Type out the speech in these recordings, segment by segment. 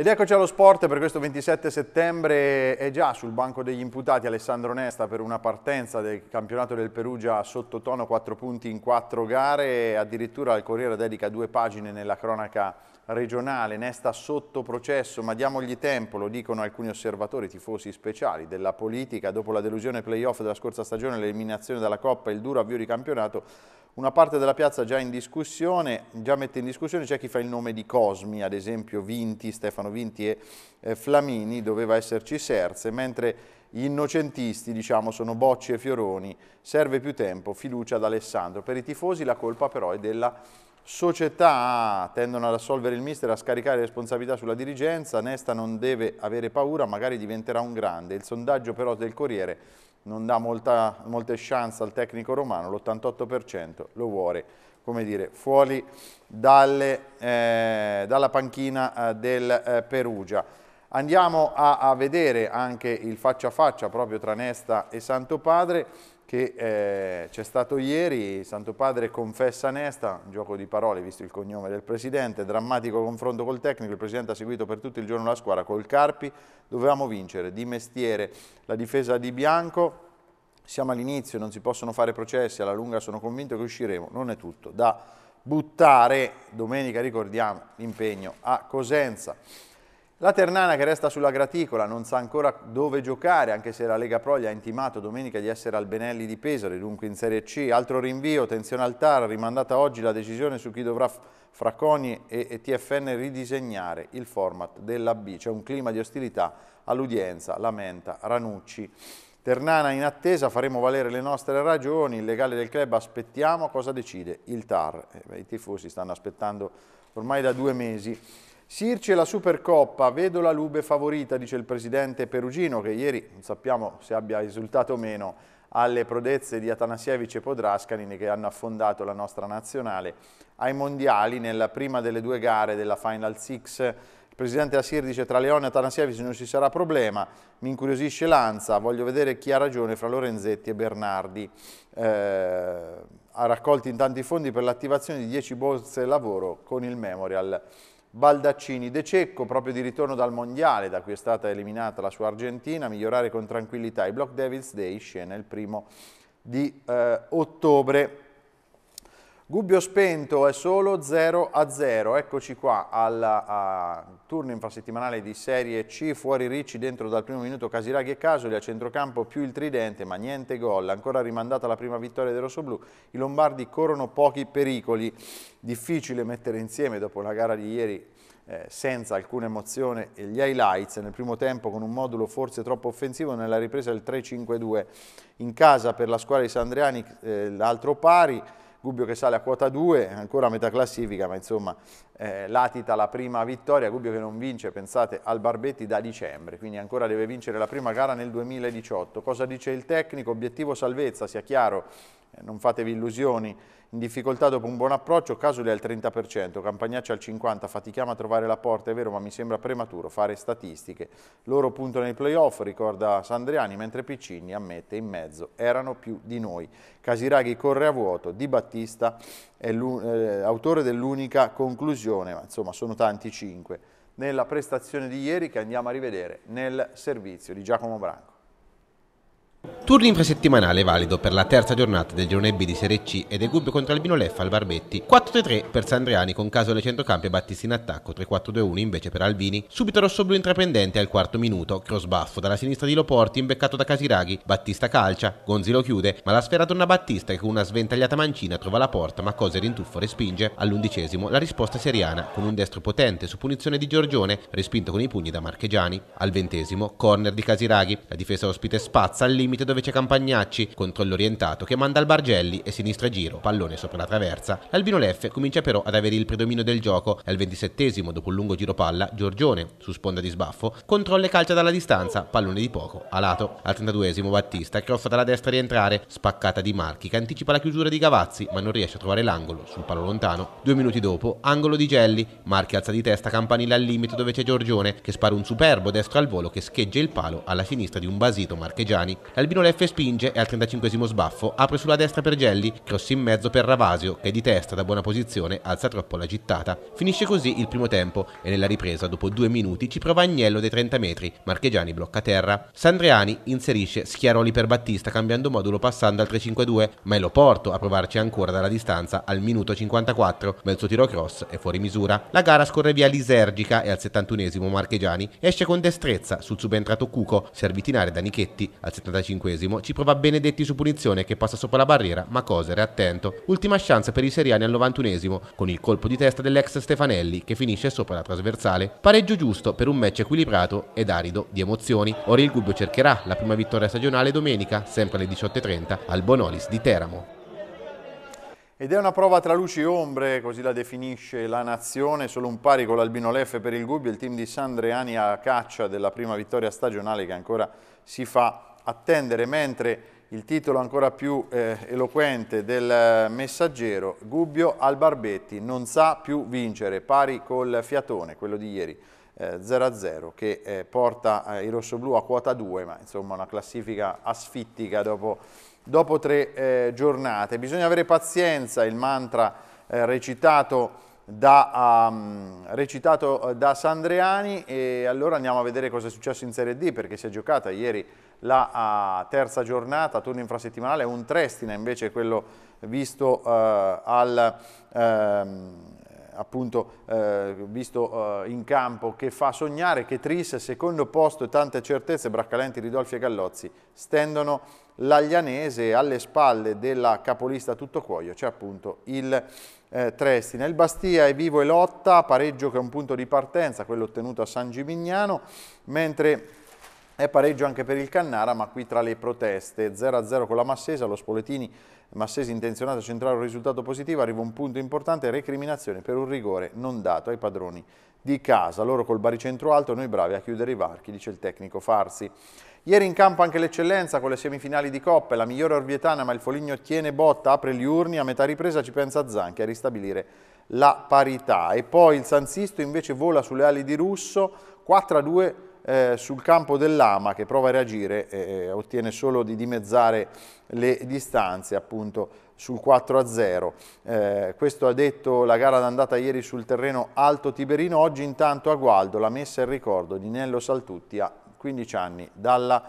Ed eccoci allo sport per questo 27 settembre è già sul banco degli imputati Alessandro Nesta per una partenza del campionato del Perugia sottotono 4 punti in 4 gare, addirittura il Corriere dedica due pagine nella cronaca regionale, Nesta sotto processo ma diamogli tempo, lo dicono alcuni osservatori, tifosi speciali della politica, dopo la delusione playoff della scorsa stagione, l'eliminazione dalla Coppa e il duro avvio di campionato una parte della piazza già in discussione, già mette in discussione, c'è chi fa il nome di Cosmi, ad esempio Vinti, Stefano Vinti e eh, Flamini, doveva esserci Serze, mentre gli innocentisti, diciamo, sono Bocci e Fioroni, serve più tempo, fiducia ad Alessandro. Per i tifosi la colpa però è della società tendono ad assolvere il mister, a scaricare le responsabilità sulla dirigenza, Nesta non deve avere paura, magari diventerà un grande. Il sondaggio però del Corriere non dà molta, molte chance al tecnico romano, l'88% lo vuole come dire, fuori dalle, eh, dalla panchina eh, del eh, Perugia. Andiamo a, a vedere anche il faccia a faccia proprio tra Nesta e Santo Padre, che eh, c'è stato ieri, Santo Padre confessa Nesta, un gioco di parole visto il cognome del Presidente, drammatico confronto col tecnico, il Presidente ha seguito per tutto il giorno la squadra, col Carpi dovevamo vincere, di mestiere la difesa di Bianco, siamo all'inizio, non si possono fare processi, alla lunga sono convinto che usciremo, non è tutto, da buttare, domenica ricordiamo l'impegno a Cosenza. La Ternana che resta sulla graticola non sa ancora dove giocare, anche se la Lega Pro gli ha intimato domenica di essere al Benelli di Pesaro, dunque in Serie C. Altro rinvio, tensione al TAR, rimandata oggi la decisione su chi dovrà fra CONI e TFN ridisegnare il format della B. C'è un clima di ostilità all'udienza, lamenta Ranucci. Ternana in attesa, faremo valere le nostre ragioni, il legale del club aspettiamo cosa decide il TAR. Eh, I tifosi stanno aspettando ormai da due mesi. Sirce e la Supercoppa, vedo la Lube favorita, dice il presidente Perugino, che ieri non sappiamo se abbia esultato o meno alle prodezze di Atanasievic e Podrascanin che hanno affondato la nostra nazionale ai mondiali nella prima delle due gare della Final Six. Il presidente Asir dice tra Leone e Atanasievic non ci sarà problema, mi incuriosisce Lanza, voglio vedere chi ha ragione fra Lorenzetti e Bernardi. Eh, ha raccolto in tanti fondi per l'attivazione di 10 borse lavoro con il Memorial Baldaccini De Cecco, proprio di ritorno dal Mondiale, da cui è stata eliminata la sua Argentina, migliorare con tranquillità i Block Devils Day, scena il primo di eh, ottobre. Gubbio spento è solo 0 a 0, eccoci qua alla, a, turno infrasettimanale di Serie C, fuori Ricci dentro dal primo minuto Casiraghi e Casoli, a centrocampo più il tridente ma niente gol, ancora rimandata la prima vittoria del Rossoblù, i Lombardi corrono pochi pericoli, difficile mettere insieme dopo la gara di ieri eh, senza alcuna emozione e gli highlights nel primo tempo con un modulo forse troppo offensivo nella ripresa del 3-5-2 in casa per la squadra di Sandriani eh, l'altro pari Gubbio che sale a quota 2, ancora a metà classifica, ma insomma eh, latita la prima vittoria, Gubbio che non vince, pensate, al Barbetti da dicembre, quindi ancora deve vincere la prima gara nel 2018. Cosa dice il tecnico? Obiettivo salvezza, sia chiaro, eh, non fatevi illusioni, in difficoltà dopo un buon approccio, Casoli al 30%, Campagnaccia al 50%, fatichiamo a trovare la porta, è vero, ma mi sembra prematuro fare statistiche. Loro puntano nei playoff, ricorda Sandriani, mentre Piccini ammette in mezzo, erano più di noi. Casiraghi corre a vuoto, Di Battista è eh, autore dell'unica conclusione, ma insomma sono tanti cinque, nella prestazione di ieri che andiamo a rivedere nel servizio di Giacomo Branco. Turno infrasettimanale valido per la terza giornata del girone B di Serie C ed Gubbio contro Albino Leffa al Barbetti. 4-3-3 per Sandriani con caso alle centrocampi e Battisti in attacco, 3-4-2-1 invece per Albini. Subito rossoblu intraprendente al quarto minuto, cross baffo dalla sinistra di Loporti imbeccato da Casiraghi, Battista calcia, Gonzi lo chiude, ma la sfera torna a Battista che con una sventagliata mancina trova la porta ma Coser in tuffo respinge. All'undicesimo la risposta seriana con un destro potente su punizione di Giorgione, respinto con i pugni da Marchegiani. Al ventesimo corner di Casiraghi, la difesa ospite spazza al limite limite dove c'è Campagnacci, controllo orientato che manda al Bargelli e sinistra giro, pallone sopra la traversa. L'Albino Leffe comincia però ad avere il predominio del gioco e al ventisettesimo, dopo un lungo giro palla, Giorgione, su sponda di sbaffo, controlla e calcia dalla distanza, pallone di poco, a lato. Al trentaduesimo Battista crossa dalla destra a rientrare, spaccata di Marchi che anticipa la chiusura di Gavazzi ma non riesce a trovare l'angolo, sul palo lontano. Due minuti dopo, angolo di Gelli, Marchi alza di testa campanile al limite dove c'è Giorgione che spara un superbo destro al volo che scheggia il palo alla sinistra di un basito marchegiani. L'Albino Leffe spinge e al 35 sbaffo apre sulla destra per Gelli, cross in mezzo per Ravasio che di testa da buona posizione alza troppo la gittata. Finisce così il primo tempo e nella ripresa dopo due minuti ci prova Agnello dei 30 metri, Marchegiani blocca terra. Sandriani inserisce Schiaroli per Battista cambiando modulo passando al 3-5-2, ma è lo porto a provarci ancora dalla distanza al minuto 54, ma il suo tiro cross è fuori misura. La gara scorre via lisergica e al 71 Marchegiani esce con destrezza sul subentrato Cuco, servitinare da Nichetti al 75 45 ci prova Benedetti su punizione che passa sopra la barriera, ma Coser è attento. Ultima chance per i seriani al 91 con il colpo di testa dell'ex Stefanelli che finisce sopra la trasversale. Pareggio giusto per un match equilibrato ed arido di emozioni. Ora il Gubbio cercherà la prima vittoria stagionale domenica, sempre alle 18.30, al Bonolis di Teramo. Ed è una prova tra luci e ombre, così la definisce la nazione, solo un pari con l'Albino Leffe per il Gubbio, il team di Sandreani a caccia della prima vittoria stagionale che ancora si fa attendere mentre il titolo ancora più eh, eloquente del messaggero, Gubbio al Barbetti non sa più vincere, pari col Fiatone, quello di ieri. 0-0 eh, che eh, porta eh, il rossoblù a quota 2 ma insomma una classifica asfittica dopo, dopo tre eh, giornate bisogna avere pazienza il mantra eh, recitato da, um, recitato da Sandreani e allora andiamo a vedere cosa è successo in Serie D perché si è giocata ieri la terza giornata, turno infrasettimanale, un Trestina invece quello visto eh, al... Ehm, appunto eh, visto eh, in campo che fa sognare che Tris, secondo posto e tante certezze, Braccalenti, Ridolfi e Gallozzi stendono l'Aglianese alle spalle della capolista tutto cuoio, c'è cioè appunto il eh, Trestina. Il Bastia è vivo e lotta, pareggio che è un punto di partenza, quello ottenuto a San Gimignano, mentre è pareggio anche per il Cannara, ma qui tra le proteste. 0-0 con la Massesa, lo Spoletini Massesi intenzionato a centrare un risultato positivo, arriva un punto importante, recriminazione per un rigore non dato ai padroni di casa. Loro col baricentro alto, noi bravi a chiudere i varchi, dice il tecnico Farsi. Ieri in campo anche l'eccellenza con le semifinali di Coppa, la migliore orvietana ma il Foligno tiene botta, apre gli urni, a metà ripresa ci pensa Zanchi a ristabilire la parità. E poi il San invece vola sulle ali di Russo, 4-2 eh, sul campo dell'ama che prova a reagire eh, ottiene solo di dimezzare le distanze appunto sul 4 a 0. Eh, questo ha detto la gara d'andata ieri sul terreno Alto Tiberino, oggi intanto a Gualdo la messa in ricordo di Nello Saltutti a 15 anni dalla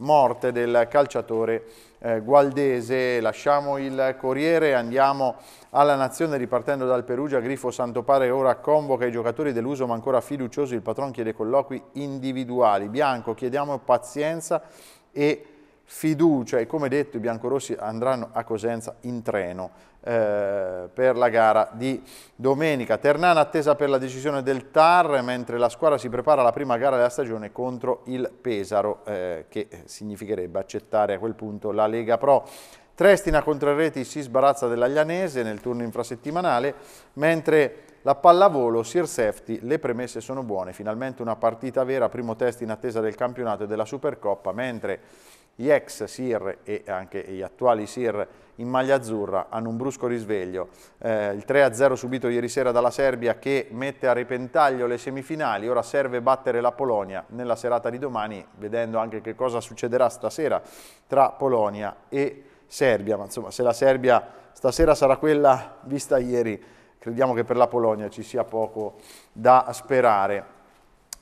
morte del calciatore eh, gualdese. Lasciamo il Corriere, e andiamo alla Nazione ripartendo dal Perugia. Grifo Santopare ora convoca i giocatori deluso ma ancora fiducioso. Il patron chiede colloqui individuali. Bianco, chiediamo pazienza e fiducia e come detto i biancorossi andranno a Cosenza in treno eh, per la gara di domenica. Ternana attesa per la decisione del TAR mentre la squadra si prepara alla prima gara della stagione contro il Pesaro eh, che significherebbe accettare a quel punto la Lega Pro. Trestina contro il Reti si sbarazza dell'Aglianese nel turno infrasettimanale mentre la pallavolo, Sir Safety, le premesse sono buone, finalmente una partita vera, primo test in attesa del campionato e della Supercoppa mentre gli ex SIR e anche gli attuali SIR in maglia azzurra hanno un brusco risveglio. Eh, il 3-0 subito ieri sera dalla Serbia che mette a repentaglio le semifinali, ora serve battere la Polonia nella serata di domani, vedendo anche che cosa succederà stasera tra Polonia e Serbia. Ma insomma, se la Serbia stasera sarà quella vista ieri, crediamo che per la Polonia ci sia poco da sperare.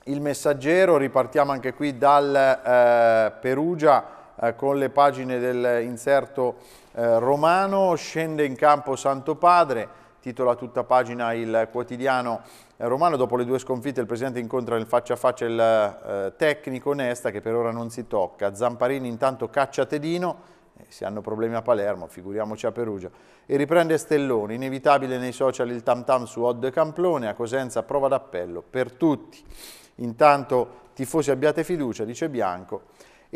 Il messaggero, ripartiamo anche qui dal eh, Perugia, eh, con le pagine dell'inserto eh, romano, scende in campo Santo Padre, titola tutta pagina il quotidiano eh, romano. Dopo le due sconfitte il Presidente incontra nel faccia a faccia il eh, tecnico Nesta che per ora non si tocca. Zamparini intanto caccia Tedino, eh, si hanno problemi a Palermo, figuriamoci a Perugia, e riprende Stelloni. Inevitabile nei social il tam tam su Odd Camplone, a Cosenza prova d'appello per tutti. Intanto tifosi abbiate fiducia, dice Bianco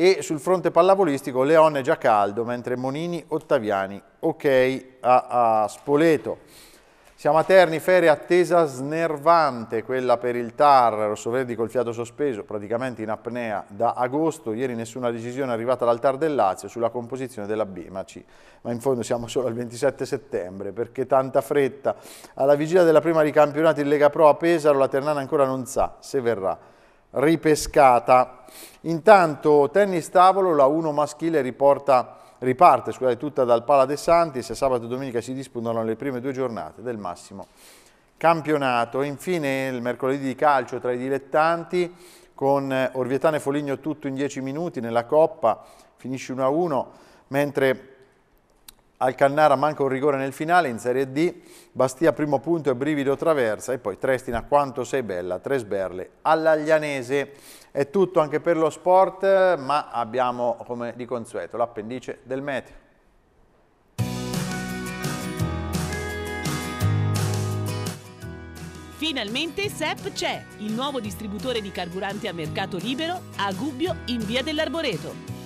e sul fronte pallavolistico Leone è già caldo, mentre Monini, Ottaviani, ok a, a Spoleto. Siamo a Terni, ferie attesa snervante, quella per il TAR, Rossoverdi col fiato sospeso, praticamente in apnea da agosto, ieri nessuna decisione è arrivata dal TAR del Lazio sulla composizione della B, ma, ci, ma in fondo siamo solo al 27 settembre, perché tanta fretta? Alla vigilia della prima di campionato in Lega Pro a Pesaro la Ternana ancora non sa se verrà ripescata. Intanto tennis tavolo, la 1 maschile riporta, riparte scusate, tutta dal Pala De Santis e sabato e domenica si disputano le prime due giornate del massimo campionato. Infine il mercoledì di calcio tra i dilettanti con eh, Orvietane e Foligno tutto in 10 minuti nella Coppa, finisce 1-1, mentre al Cannara manca un rigore nel finale in Serie D, Bastia primo punto e Brivido traversa e poi Trestina quanto sei bella, tre sberle all'Aglianese. È tutto anche per lo sport, ma abbiamo come di consueto l'appendice del meteo. Finalmente SEP c'è, il nuovo distributore di carburanti a mercato libero a Gubbio in via dell'Arboreto.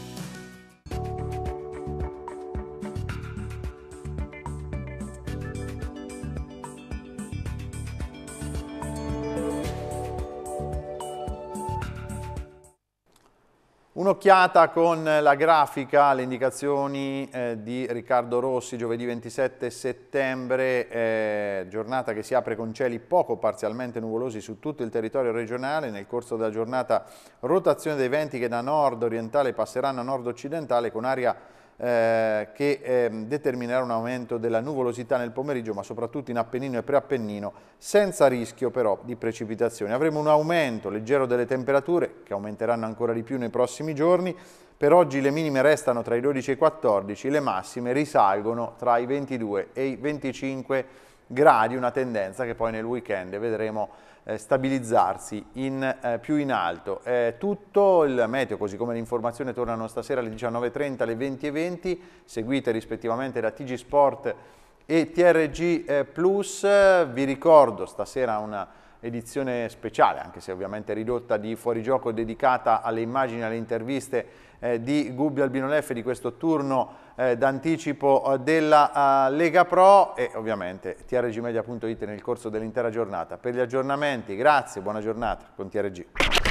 Un'occhiata con la grafica, le indicazioni eh, di Riccardo Rossi, giovedì 27 settembre, eh, giornata che si apre con cieli poco parzialmente nuvolosi su tutto il territorio regionale, nel corso della giornata rotazione dei venti che da nord orientale passeranno a nord occidentale con aria eh, che eh, determinerà un aumento della nuvolosità nel pomeriggio ma soprattutto in Appennino e Preappennino senza rischio però di precipitazioni. Avremo un aumento leggero delle temperature che aumenteranno ancora di più nei prossimi giorni. Per oggi le minime restano tra i 12 e i 14, le massime risalgono tra i 22 e i 25 gradi, una tendenza che poi nel weekend vedremo eh, stabilizzarsi in, eh, più in alto. Eh, tutto il meteo, così come le informazioni, tornano stasera alle 19.30, alle 20.20, seguite rispettivamente da TG Sport e TRG eh, Plus. Vi ricordo stasera una edizione speciale, anche se ovviamente ridotta di fuorigioco dedicata alle immagini, e alle interviste eh, di Gubbio Albino Leffe di questo turno eh, d'anticipo eh, della uh, Lega Pro e ovviamente trgmedia.it nel corso dell'intera giornata. Per gli aggiornamenti, grazie, buona giornata con TRG.